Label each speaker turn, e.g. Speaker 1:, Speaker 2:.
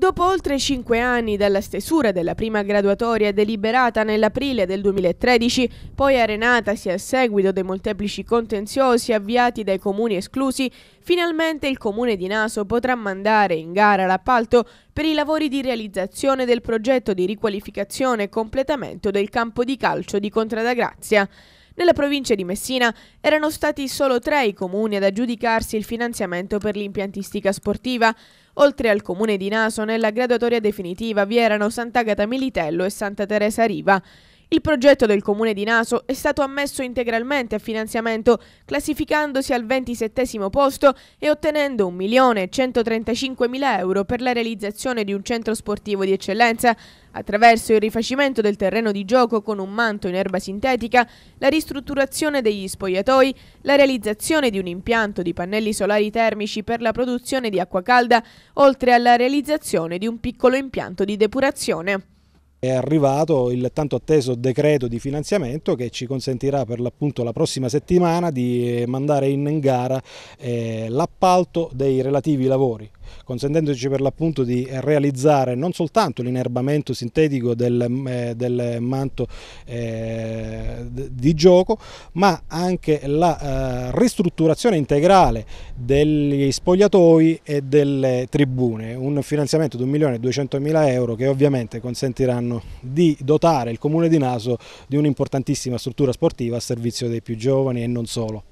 Speaker 1: Dopo oltre cinque anni dalla stesura della prima graduatoria deliberata nell'aprile del 2013, poi arenatasi a seguito dei molteplici contenziosi avviati dai comuni esclusi, finalmente il comune di Naso potrà mandare in gara l'appalto per i lavori di realizzazione del progetto di riqualificazione e completamento del campo di calcio di Contrada Grazia. Nella provincia di Messina erano stati solo tre i comuni ad aggiudicarsi il finanziamento per l'impiantistica sportiva. Oltre al comune di Naso, nella graduatoria definitiva vi erano Sant'Agata Militello e Santa Teresa Riva. Il progetto del comune di Naso è stato ammesso integralmente a finanziamento, classificandosi al 27 posto e ottenendo 1.135.000 euro per la realizzazione di un centro sportivo di eccellenza, attraverso il rifacimento del terreno di gioco con un manto in erba sintetica, la ristrutturazione degli spogliatoi, la realizzazione di un impianto di pannelli solari termici per la produzione di acqua calda, oltre alla realizzazione di un piccolo impianto di depurazione
Speaker 2: è arrivato il tanto atteso decreto di finanziamento che ci consentirà per l'appunto la prossima settimana di mandare in gara eh, l'appalto dei relativi lavori consentendoci per l'appunto di realizzare non soltanto l'inerbamento sintetico del, eh, del manto eh, di gioco ma anche la eh, ristrutturazione integrale degli spogliatoi e delle tribune un finanziamento di 1.200.000 euro che ovviamente consentiranno governo di dotare il comune di Naso di un'importantissima struttura sportiva a servizio dei più giovani e non solo.